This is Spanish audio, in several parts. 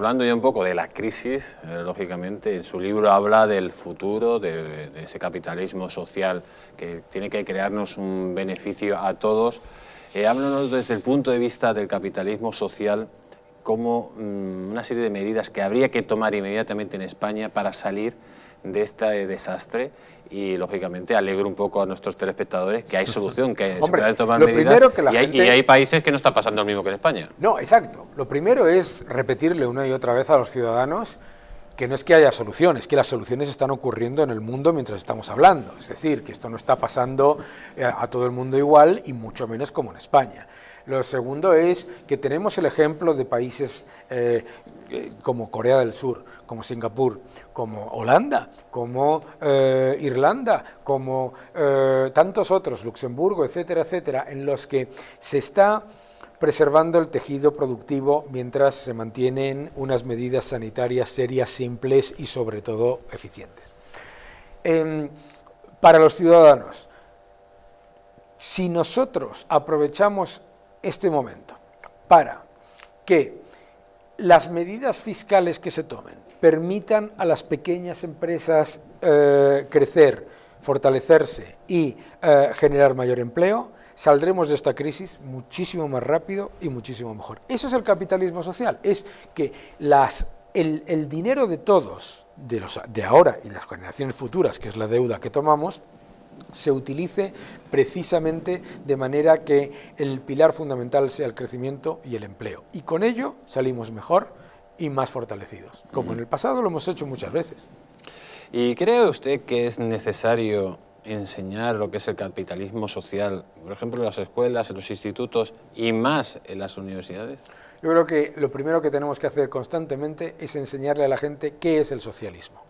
Hablando ya un poco de la crisis, eh, lógicamente, en su libro habla del futuro, de, ese capitalismo social que tiene que crearnos un beneficio a todos. Eh, háblanos desde el punto de vista del capitalismo social como mm, una serie de medidas que habría que tomar inmediatamente en España para salir de este desastre y lógicamente alegro un poco a nuestros telespectadores que hay solución, que se tomar medidas y, hay, y, hay, países que no está pasando lo mismo que en España. No, exacto. Lo primero es repetirle una y otra vez a los ciudadanos que no es que haya soluciones... que las soluciones están ocurriendo en el mundo mientras estamos hablando. Es decir, que esto no está pasando eh, a todo el mundo igual y mucho menos como en España. Lo segundo es que tenemos el ejemplo de países eh, como Corea del Sur, como Singapur, como Holanda, como eh, Irlanda, como eh, tantos otros, Luxemburgo, etcétera, etcétera, en los que se está preservando el tejido productivo mientras se mantienen unas medidas sanitarias serias, simples y sobre todo eficientes. Em, para los ciudadanos, si nosotros aprovechamos este momento para que las medidas fiscales que se tomen permitan a las pequeñas empresas eh, crecer, fortalecerse y eh, generar mayor empleo, saldremos de esta crisis muchísimo más rápido y muchísimo mejor. Eso es el capitalismo social, es que el, dinero de todos, de, de ahora y las generaciones futuras, que es la deuda que tomamos, se utilice precisamente de manera que el pilar fundamental sea el crecimiento y el empleo. Y con ello salimos mejor y más fortalecidos, como en el pasado lo hemos hecho muchas veces. ¿Y cree usted que es necesario enseñar lo que es el capitalismo social, por ejemplo, en las escuelas, en los institutos y más en las universidades? Yo creo que lo primero que tenemos que hacer constantemente es enseñarle a la gente qué es el socialismo.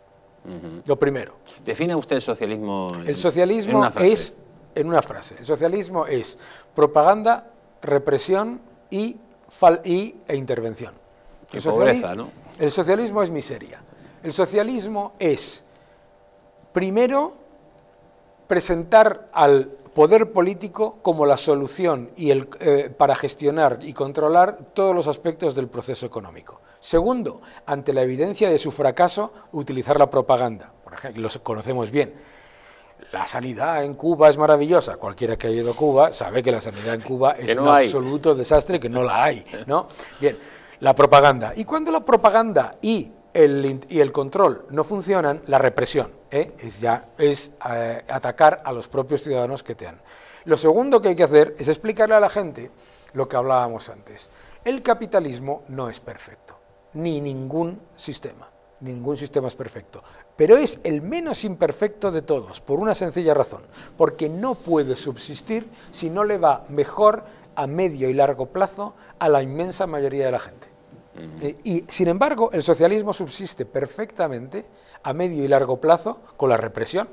Lo primero. ¿Define usted el socialismo? el socialismo es, en una frase, el socialismo es propaganda, represión y, fal e intervención. pobreza, ¿no? el socialismo es miseria. El socialismo es, primero, presentar al poder político como la solución y el, eh, para gestionar y controlar todos los aspectos del proceso económico. Segundo, ante la evidencia de su fracaso, utilizar la propaganda. Por ejemplo, los conocemos bien. La sanidad en Cuba es maravillosa. Cualquiera que haya ido a Cuba sabe que la sanidad en Cuba es un absoluto desastre, que no la hay. ¿no? Bien, la propaganda. Y cuando la propaganda y el, y el control no funcionan, la represión ¿eh? es ya es eh, atacar a los propios ciudadanos que te han. Lo segundo que hay que hacer es explicarle a la gente lo que hablábamos antes. El capitalismo no es perfecto, ni ningún sistema, ningún sistema es perfecto, pero es el menos imperfecto de todos, por una sencilla razón, porque no puede subsistir si no le va mejor a medio y largo plazo a la inmensa mayoría de la gente. Eh, y sin embargo, el socialismo subsiste perfectamente a medio y largo plazo con la represión,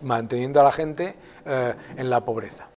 manteniendo a la gente eh, en la pobreza.